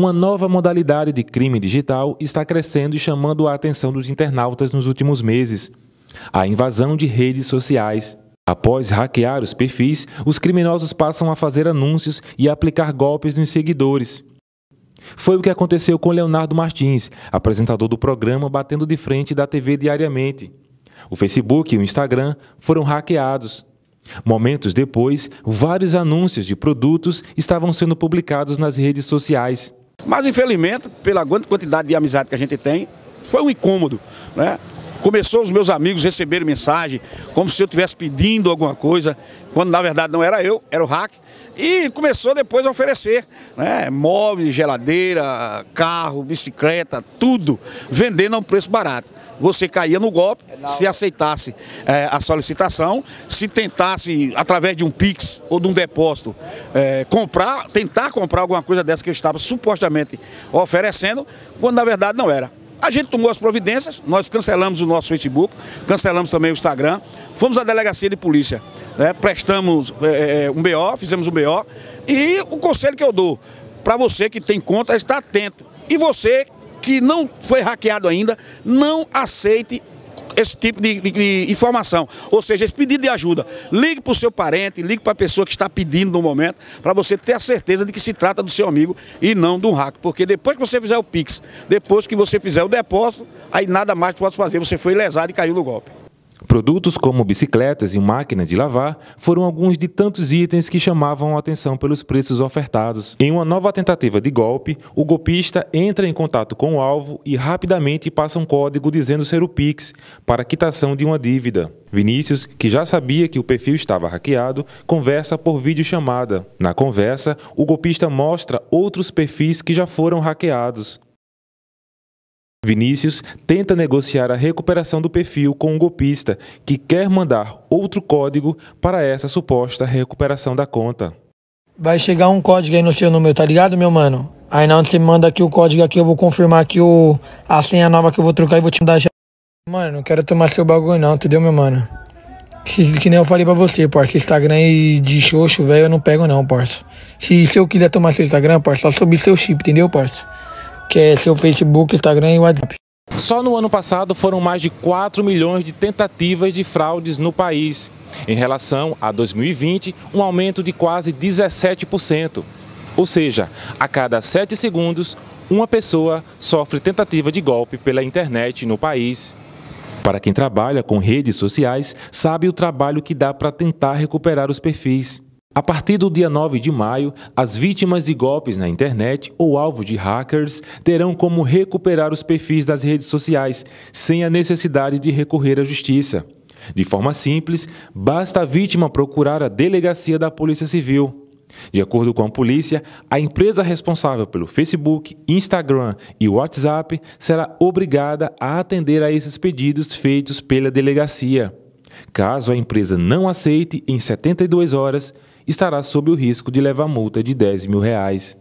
Uma nova modalidade de crime digital está crescendo e chamando a atenção dos internautas nos últimos meses: a invasão de redes sociais. Após hackear os perfis, os criminosos passam a fazer anúncios e aplicar golpes nos seguidores. Foi o que aconteceu com Leonardo Martins, apresentador do programa Batendo de Frente da TV Diariamente. O Facebook e o Instagram foram hackeados. Momentos depois, vários anúncios de produtos estavam sendo publicados nas redes sociais. Mas infelizmente, pela grande quantidade de amizade que a gente tem, foi um incômodo, né? Começou os meus amigos receberem mensagem, como se eu estivesse pedindo alguma coisa, quando na verdade não era eu, era o hack. E começou depois a oferecer né, móveis, geladeira, carro, bicicleta, tudo, vendendo a um preço barato. Você caía no golpe é se aceitasse é, a solicitação, se tentasse, através de um Pix ou de um depósito, é, comprar, tentar comprar alguma coisa dessa que eu estava supostamente oferecendo, quando na verdade não era. A gente tomou as providências, nós cancelamos o nosso Facebook, cancelamos também o Instagram, fomos à delegacia de polícia, né, prestamos é, é, é um BO, fizemos um BO, e o conselho que eu dou para você que tem conta é estar atento. E você que não foi hackeado ainda, não aceite esse tipo de, de, de, informação. Ou seja, esse pedido de ajuda. Ligue para o seu parente, ligue para a pessoa que está pedindo no momento, para você ter a certeza de que se trata do seu amigo e não do um hack. Porque depois que você fizer o Pix, depois que você fizer o depósito, aí nada mais pode fazer. Você foi lesado e caiu no golpe. Produtos como bicicletas e máquina de lavar foram alguns de tantos itens que chamavam a atenção pelos preços ofertados. Em uma nova tentativa de golpe, o golpista entra em contato com o alvo e rapidamente passa um código dizendo ser o Pix para quitação de uma dívida. Vinícius, que já sabia que o perfil estava hackeado, conversa por videochamada. Na conversa, o golpista mostra outros perfis que já foram hackeados. Vinícius tenta negociar a recuperação do perfil com um golpista que quer mandar outro código para essa suposta recuperação da conta. Vai chegar um código aí no seu número, tá ligado, meu mano? Aí não você manda aqui o código aqui, eu vou confirmar aqui o a senha nova que eu vou trocar e vou te mandar já. Mano, não quero tomar seu bagulho não, entendeu, meu mano? Que nem eu falei pra você, parça. Instagram de xoxo, velho, eu não pego não, parça. Se, se eu quiser tomar seu Instagram, parça, só subir seu chip, entendeu, parça? que é seu Facebook, Instagram e WhatsApp. Só no ano passado foram mais de 4 milhões de tentativas de fraudes no país. Em relação a 2020, um aumento de quase 17%. Ou seja, a cada 7 segundos, uma pessoa sofre tentativa de golpe pela internet no país. Para quem trabalha com redes sociais, sabe o trabalho que dá para tentar recuperar os perfis. A partir do dia 9 de maio, as vítimas de golpes na internet ou alvo de hackers terão como recuperar os perfis das redes sociais, sem a necessidade de recorrer à justiça. De forma simples, basta a vítima procurar a delegacia da Polícia Civil. De acordo com a polícia, a empresa responsável pelo Facebook, Instagram e WhatsApp será obrigada a atender a esses pedidos feitos pela delegacia. Caso a empresa não aceite em 72 horas, estará sob o risco de levar multa de 10 mil reais.